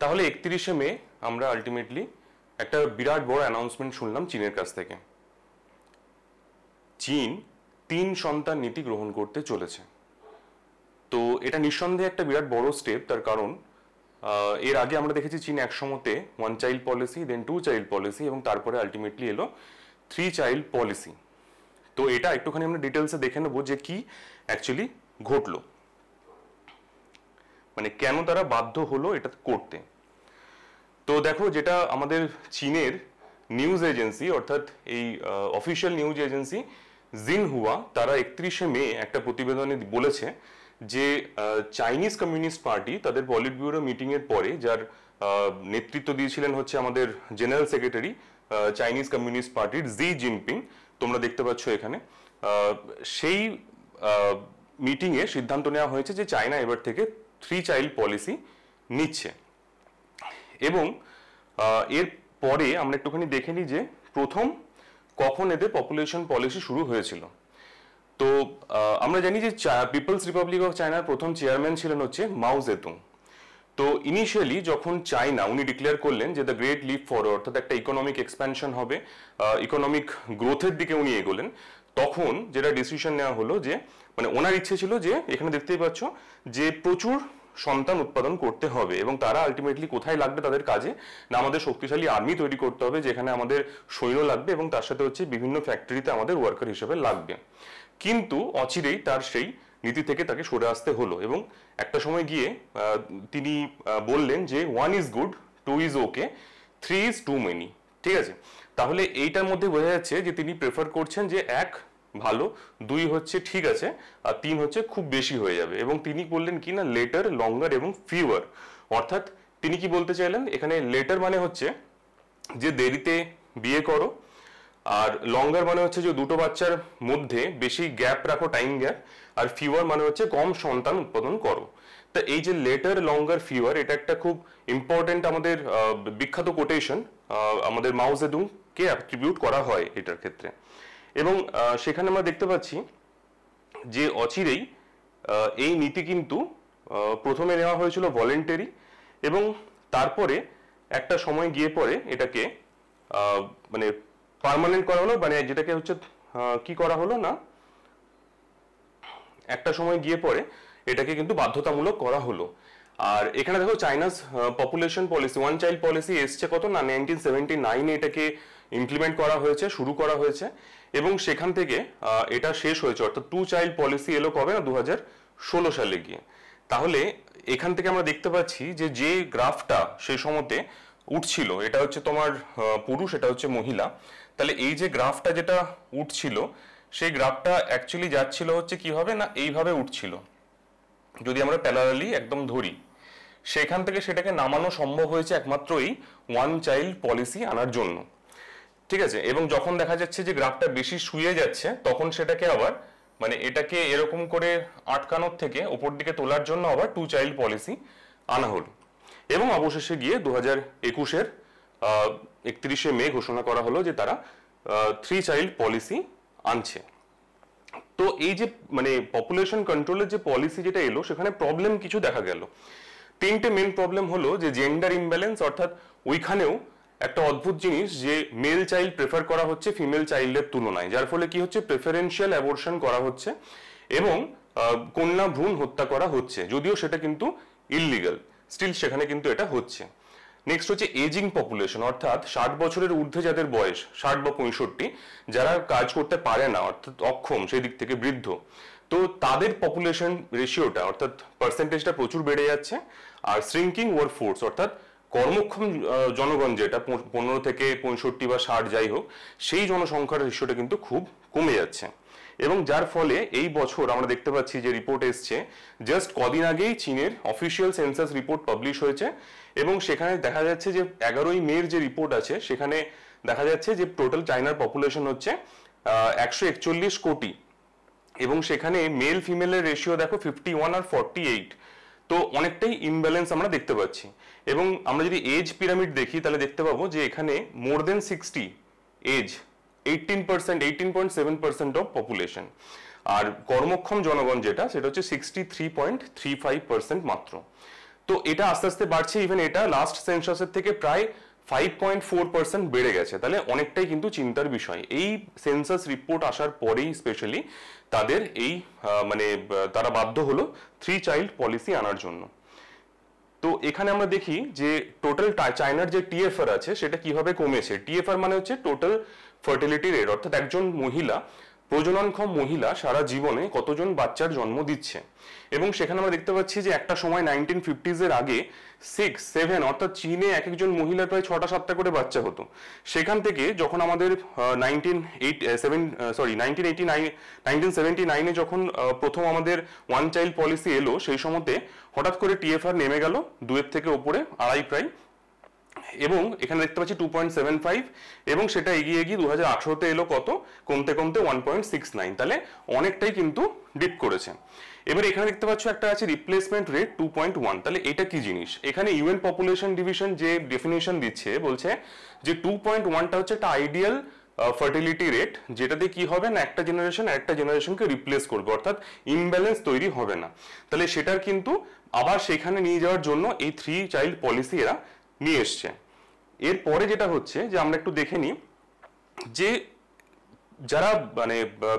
তাহলে একত্রিশে মে আমরা আলটিমেটলি একটা বিরাট বড় অ্যানাউন্সমেন্ট শুনলাম চীনের কাছ থেকে চীন তিন সন্তান নীতি গ্রহণ করতে চলেছে তো এটা নিঃসন্দেহে একটা বিরাট বড় স্টেপ তার কারণ এর আগে আমরা দেখেছি চীন সময়তে one child policy then two child policy এবং তারপরে আলটিমেটলি এলো থ্রি চাইল্ড পলিসি তো এটা একটুখানি আমরা ডিটেলসে দেখে নেবো যে কি অ্যাকচুয়ালি ঘটলো মানে কেন তারা বাধ্য হলো এটা করতে তো দেখো যেটা আমাদের চীনের নিউজ এজেন্সি অর্থাৎ এই অফিসিয়াল নিউজ এজেন্সি জিনহুয়া তারা একত্রিশে মে একটা প্রতিবেদনে বলেছে যে চাইনিজ কমিউনিস্ট পার্টি তাদের পলিট ব্যুরো মিটিংয়ের পরে যার নেতৃত্ব দিয়েছিলেন হচ্ছে আমাদের জেনারেল সেক্রেটারি চাইনিজ কমিউনিস্ট পার্টির জি জিনপিং তোমরা দেখতে পাচ্ছ এখানে সেই মিটিংয়ে সিদ্ধান্ত নেওয়া হয়েছে যে চায়না এবার থেকে থ্রি চাইল্ড পলিসি নিচ্ছে এবং এর পরে আমরা একটুখানি দেখে নিই যে প্রথম কখন এদের পপুলেশন পলিসি শুরু হয়েছিল তো আমরা জানি যে পিপলস রিপাবলিক অফ চায়নার প্রথম চেয়ারম্যান ছিলেন হচ্ছে মাও জেতুং তো ইনিশিয়ালি যখন চাইনা উনি ডিক্লেয়ার করলেন যে দ্য গ্রেট লিপ ফরওয়ার্ড অর্থাৎ একটা ইকোনমিক এক্সপ্যানশন হবে ইকোনমিক গ্রোথের দিকে উনি এগোলেন তখন যেটা ডিসিশন নেওয়া হলো যে মানে ওনার ইচ্ছে ছিল যে এখানে দেখতেই পাচ্ছ যে প্রচুর সন্তান উৎপাদন করতে হবে এবং তারা আলটিমেটলি কোথায় লাগবে তাদের কাজে না আমাদের শক্তিশালী আর্মি তৈরি করতে হবে যেখানে আমাদের সৈন্য লাগবে এবং তার সাথে হচ্ছে বিভিন্ন ফ্যাক্টরিতে আমাদের ওয়ার্কার হিসেবে লাগবে কিন্তু অচিরেই তার সেই নীতি থেকে তাকে সরে আসতে হলো এবং একটা সময় গিয়ে তিনি বললেন যে one is good two is okay three is too many ঠিক আছে তাহলে এইটার মধ্যে বোঝা যাচ্ছে যে তিনি প্রেফার করছেন যে এক ভালো দুই হচ্ছে ঠিক আছে আর তিন হচ্ছে খুব বেশি হয়ে যাবে এবং তিনি বললেন কি না লেটার লঙ্গার এবং ফিওয়ার অর্থাৎ তিনি কি বলতে চাইলেন এখানে লেটার মানে হচ্ছে যে দেরিতে বিয়ে করো আর লঙ্গার মানে হচ্ছে যে দুটো বাচ্চার মধ্যে বেশি গ্যাপ রাখো টাইম গ্যাপ আর ফিওয়ার মানে হচ্ছে কম সন্তান উৎপাদন করো তা এই যে লেটার লঙ্গার ফিওয়ার এটা একটা খুব ইম্পর্টেন্ট আমাদের বিখ্যাত কোটেশন আমাদের কে অ্যাট্রিবিউট করা হয় এটার ক্ষেত্রে এবং সেখানে আমরা দেখতে পাচ্ছি যে অচিরেই এই নীতি কিন্তু প্রথমে নেওয়া হয়েছিল ভলেন্টারি এবং তারপরে একটা সময় গিয়ে পরে এটাকে মানে পারমানেন্ট করা হলো মানে যেটাকে হচ্ছে কি করা হলো না একটা সময় গিয়ে পরে এটাকে কিন্তু বাধ্যতামূলক করা হলো আর এখানে দেখো China's population policy one child policy এসছে কত না নাইনটিন সেভেন্টি নাইনে এটাকে ইমপ্লিমেন্ট করা হয়েছে শুরু করা হয়েছে এবং সেখান থেকে এটা শেষ হয়েছে অর্থাৎ টু চাইল্ড পলিসি এলো কবে না দু ষোলো সালে গিয়ে তাহলে এখান থেকে আমরা দেখতে পাচ্ছি যে যে গ্রাফটা সেই সময়তে উঠছিল এটা হচ্ছে তোমার পুরুষ এটা হচ্ছে মহিলা তাহলে এই যে গ্রাফটা যেটা উঠছিল সেই গ্রাফটা অ্যাকচুয়ালি যাচ্ছিল হচ্ছে কি হবে না এইভাবে উঠছিল যদি আমরা প্যালারালি একদম ধরি সেখান থেকে সেটাকে নামানো সম্ভব হয়েছে একমাত্র এই ওয়ান চাইল্ড পলিসি আনার জন্য ঠিক আছে এবং যখন দেখা যাচ্ছে যে গ্রাফটা বেশি শুয়ে যাচ্ছে তখন সেটাকে আবার মানে এটাকে এরকম করে আটকানোর থেকে ওপর দিকে তোলার জন্য আবার টু চাইল্ড পলিসি আনা হলো এবং অবশেষে গিয়ে দু হাজার একুশের একত্রিশে মে ঘোষণা করা হলো যে তারা থ্রি চাইল্ড পলিসি আনছে তো এই যে মানে পপুলেশন কন্ট্রোলের যে পলিসি যেটা এলো সেখানে প্রবলেম কিছু দেখা গেল তিনটে মেন প্রবলেম হলো যে জেন্ডার ইমব্যালেন্স অর্থাৎ ওইখানেও একটা অদ্ভুত জিনিস যে মেল চাইল্ড প্রেফার করা হচ্ছে ফিমেল চাইল্ডের তুলনায় যার ফলে কি হচ্ছে প্রেফারেন্সিয়াল অ্যাবর্শন করা হচ্ছে এবং কন্যা ভ্রূণ হত্যা করা হচ্ছে যদিও সেটা কিন্তু ইললিগাল স্টিল সেখানে কিন্তু এটা হচ্ছে নেক্সট হচ্ছে এজিং পপুলেশন অর্থাৎ ষাট বছরের ঊর্ধ্বে যাদের বয়স ষাট বা পঁয়ষট্টি যারা কাজ করতে পারে না অর্থাৎ অক্ষম সেই দিক থেকে বৃদ্ধ তো তাদের পপুলেশন রেশিওটা অর্থাৎ পার্সেন্টেজটা প্রচুর বেড়ে যাচ্ছে আর শ্রিঙ্কিং ওয়ার্ক ফোর্স অর্থাৎ কর্মক্ষম জনগণ যেটা পনেরো থেকে পঁয়ষট্টি বা ষাট যাই হোক সেই জনসংখ্যার রেশিওটা কিন্তু খুব কমে যাচ্ছে এবং যার ফলে এই বছর আমরা দেখতে পাচ্ছি যে রিপোর্ট এসছে জাস্ট কদিন আগেই চীনের অফিসিয়াল সেন্সাস রিপোর্ট পাবলিশ হয়েছে এবং সেখানে দেখা যাচ্ছে যে এগারোই মের যে রিপোর্ট আছে সেখানে দেখা যাচ্ছে যে টোটাল চাইনার পপুলেশন হচ্ছে একশো একচল্লিশ কোটি এবং সেখানে মেল ফিমেলের রেশিও দেখো ফিফটি ওয়ান আর ফর্টি এইট তো অনেকটাই ইমব্যালেন্স আমরা দেখতে পাচ্ছি এবং আমরা যদি এজ পিরামিড দেখি তাহলে দেখতে পাবো যে এখানে more than sixty as eighteen percent eighteen point seven percent of population আর কর্মক্ষম জনগণ যেটা সেটা হচ্ছে sixty three point three five percent মাত্র তো এটা আস্তে আস্তে বাড়ছে ইভেন এটা লাস্ট সেন্সাসের থেকে প্রায় ফাইভ পয়েন্ট ফোর পার্সেন্ট বেড়ে গেছে তাহলে অনেকটাই কিন্তু চিন্তার বিষয় এই সেন্সাস রিপোর্ট আসার পরেই স্পেশালি তাদের এই মানে তারা বাধ্য হলো থ্রি চাইল্ড পলিসি আনার জন্য তো এখানে আমরা দেখি যে টোটাল চায়নার যে টিএফআর আছে সেটা কিভাবে কমেছে টিএফআর মানে হচ্ছে টোটাল ফার্টিলিটি রেট অর্থাৎ একজন মহিলা প্রজননক্ষম মহিলা সারা জীবনে কতজন বাচ্চার জন্ম দিচ্ছে এবং সেখানে আমরা দেখতে পাচ্ছি যে একটা সময় নাইনটিন ফিফটিজের আগে সিক্স সেভেন অর্থাৎ চীনে এক একজন মহিলার প্রায় ছটা সাতটা করে বাচ্চা হতো সেখান থেকে যখন আমাদের nineteen eight seven sorry nineteen eighty nine nineteen seventy নাইনে যখন প্রথম আমাদের ওয়ান চাইল্ড পলিসি এলো সেই সময়তে হঠাৎ করে টিএফআর নেমে গেল দুয়ের থেকে ওপরে আড়াই প্রায় এবং এখানে দেখতে পাচ্ছি টু পয়েন্ট সেভেন ফাইভ এবং সেটা এগিয়ে এগিয়ে দু হাজার আঠেরোতে এলো কত কমতে কমতে ওয়ান পয়েন্ট সিক্স নাইন তাহলে অনেকটাই কিন্তু ডিপ করেছে এবার এখানে দেখতে পাচ্ছ একটা আছে replacement rate two point one তাহলে এটা কি জিনিস এখানে ইউএন পপুলেশন ডিভিশন যে ডেফিনেশন দিচ্ছে বলছে যে টু পয়েন্ট ওয়ানটা হচ্ছে একটা আইডিয়াল ফার্টিলিটি রেট যেটাতে কি হবে না একটা জেনারেশন একটা জেনারেশনকে রিপ্লেস করবে অর্থাৎ ইমব্যালেন্স তৈরি হবে না তাহলে সেটার কিন্তু আবার সেখানে নিয়ে যাওয়ার জন্য এই থ্রি চাইল্ড পলিসি এরা নিয়ে এসছে এরপরে যেটা হচ্ছে যে আমরা একটু দেখে নিই যে যারা মানে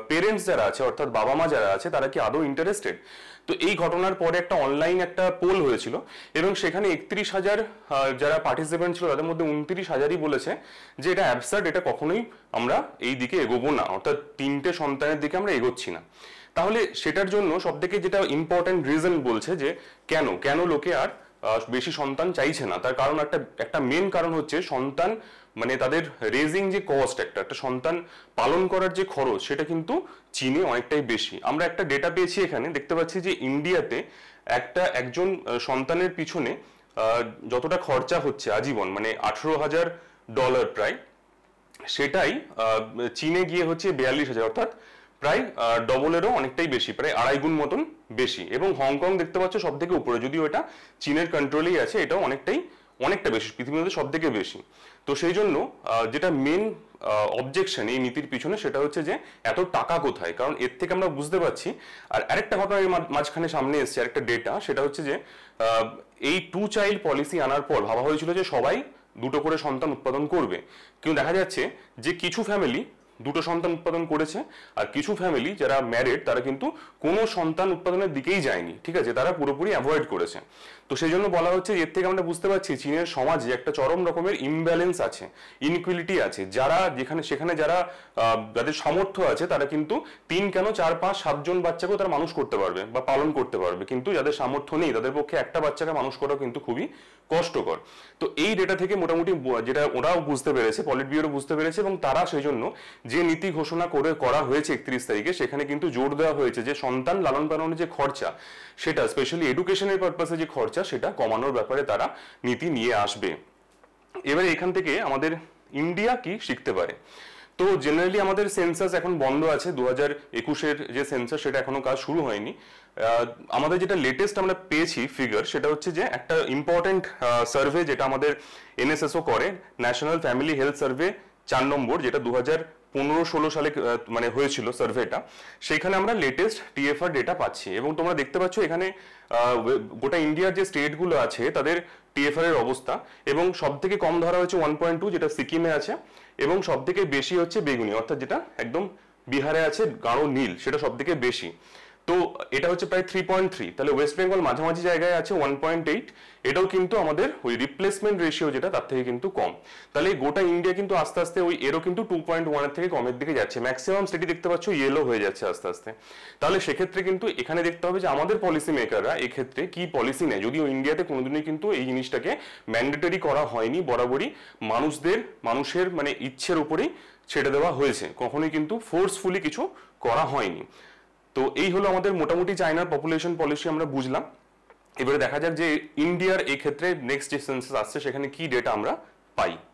পেরেন্টস যারা আছে অর্থাৎ বাবা মা যারা আছে তারা কি আদৌ ইন্টারেস্টেড তো এই ঘটনার পরে একটা অনলাইন একটা পোল হয়েছিল এবং সেখানে একত্রিশ হাজার যারা পার্টিসিপেন্ট ছিল তাদের মধ্যে উনত্রিশ হাজারই বলেছে যে এটা অ্যাবসার্ড এটা কখনোই আমরা এই দিকে এগোবো না অর্থাৎ তিনটে সন্তানের দিকে আমরা এগোচ্ছি না তাহলে সেটার জন্য থেকে যেটা ইম্পর্ট্যান্ট রিজন বলছে যে কেন কেন লোকে আর বেশি সন্তান চাইছে না তার কারণ একটা একটা মেন কারণ হচ্ছে সন্তান মানে তাদের রেজিং যে কস্ট একটা একটা সন্তান পালন করার যে খরচ সেটা কিন্তু চীনে অনেকটাই বেশি আমরা একটা ডেটা পেয়েছি এখানে দেখতে পাচ্ছি যে ইন্ডিয়াতে একটা একজন সন্তানের পিছনে যতটা খরচা হচ্ছে আজীবন মানে আঠেরো হাজার ডলার প্রায় সেটাই চীনে গিয়ে হচ্ছে বিয়াল্লিশ হাজার অর্থাৎ প্রায় ডবলেরও অনেকটাই বেশি প্রায় আড়াই গুণ মতন বেশি এবং হংকং দেখতে পাচ্ছ সব থেকে উপরে যদিও এটা চীনের কন্ট্রোলেই আছে এটাও অনেকটাই অনেকটা বেশি পৃথিবীর মধ্যে সব থেকে বেশি তো সেই জন্য যেটা মেন অবজেকশন এই নীতির পিছনে সেটা হচ্ছে যে এত টাকা কোথায় কারণ এর থেকে আমরা বুঝতে পারছি আর আরেকটা ঘটনা মাঝখানে সামনে এসছে আরেকটা ডেটা সেটা হচ্ছে যে এই টু চাইল্ড পলিসি আনার পর ভাবা হয়েছিল যে সবাই দুটো করে সন্তান উৎপাদন করবে কিন্তু দেখা যাচ্ছে যে কিছু ফ্যামিলি দুটো সন্তান উৎপাদন করেছে আর কিছু ফ্যামিলি যারা ম্যারিড তারা কিন্তু কোনো সন্তান উৎপাদনের দিকেই যায়নি ঠিক আছে তারা পুরোপুরি অ্যাভয়েড করেছে তো সেই জন্য বলা হচ্ছে এর থেকে আমরা বুঝতে পারছি চীনের সমাজে একটা চরম রকমের ইমব্যালেন্স আছে ইনকুইলিটি আছে যারা যেখানে সেখানে যারা যাদের সামর্থ্য আছে তারা কিন্তু তিন কেন চার পাঁচ সাতজন বাচ্চাকেও তারা মানুষ করতে পারবে বা পালন করতে পারবে কিন্তু যাদের সামর্থ্য নেই তাদের পক্ষে একটা বাচ্চাকে মানুষ করাও কিন্তু খুবই কষ্টকর তো এই ডেটা থেকে মোটামুটি যেটা ওরাও বুঝতে পেরেছে পলিট বিউরো বুঝতে পেরেছে এবং তারা সেই জন্য যে নীতি ঘোষণা করে করা হয়েছে একত্রিশ তারিখে সেখানে কিন্তু জোর দেওয়া হয়েছে যে সন্তান লালন পালনের যে খরচা সেটা স্পেশালি এডুকেশনের পারপাসে যে খরচা খরচা সেটা কমানোর ব্যাপারে তারা নীতি নিয়ে আসবে এবারে এখান থেকে আমাদের ইন্ডিয়া কি শিখতে পারে তো জেনারেলি আমাদের সেন্সাস এখন বন্ধ আছে দু হাজার একুশের যে সেন্সাস সেটা এখনো কাজ শুরু হয়নি আমাদের যেটা লেটেস্ট আমরা পেয়েছি ফিগার সেটা হচ্ছে যে একটা ইম্পর্টেন্ট সার্ভে যেটা আমাদের এনএসএসও করে ন্যাশনাল ফ্যামিলি হেলথ সার্ভে চার নম্বর যেটা দু হাজার পনেরো ষোলো সালে মানে হয়েছিল সার্ভেটা সেখানে আমরা লেটেস্ট টিএফআর ডেটা পাচ্ছি এবং তোমরা দেখতে পাচ্ছ এখানে গোটা ইন্ডিয়ার যে স্টেটগুলো আছে তাদের টিএফআর এর অবস্থা এবং সব থেকে কম ধরা হয়েছে ওয়ান পয়েন্ট টু যেটা সিকিমে আছে এবং সব থেকে বেশি হচ্ছে বেগুনি অর্থাৎ যেটা একদম বিহারে আছে গাঢ় নীল সেটা সব থেকে বেশি তো এটা হচ্ছে প্রায় থ্রি পয়েন্ট থ্রি তাহলে ওয়েস্ট বেঙ্গল মাঝামাঝি জায়গায় আছে ওয়ান পয়েন্ট এইট এটাও কিন্তু আমাদের ওই রিপ্লেসমেন্ট রেশিও যেটা তার থেকে কিন্তু কম তাহলে গোটা ইন্ডিয়া কিন্তু আস্তে আস্তে ওই এরও কিন্তু টু পয়েন্ট ওয়ানের থেকে কমের দিকে যাচ্ছে ম্যাক্সিমাম সেটি দেখতে পাচ্ছ ইয়েলো হয়ে যাচ্ছে আস্তে আস্তে তাহলে সেক্ষেত্রে কিন্তু এখানে দেখতে হবে যে আমাদের পলিসি মেকাররা এক্ষেত্রে কি পলিসি নেয় যদিও ইন্ডিয়াতে কোনোদিনই কিন্তু এই জিনিসটাকে ম্যান্ডেটরি করা হয়নি বরাবরই মানুষদের মানুষের মানে ইচ্ছের উপরেই ছেড়ে দেওয়া হয়েছে কখনোই কিন্তু ফোর্সফুলি কিছু করা হয়নি তো এই হলো আমাদের মোটামুটি চায়নার পপুলেশন পলিসি আমরা বুঝলাম এবারে দেখা যাক যে ইন্ডিয়ার এই ক্ষেত্রে নেক্সট যে আসছে সেখানে কি ডেটা আমরা পাই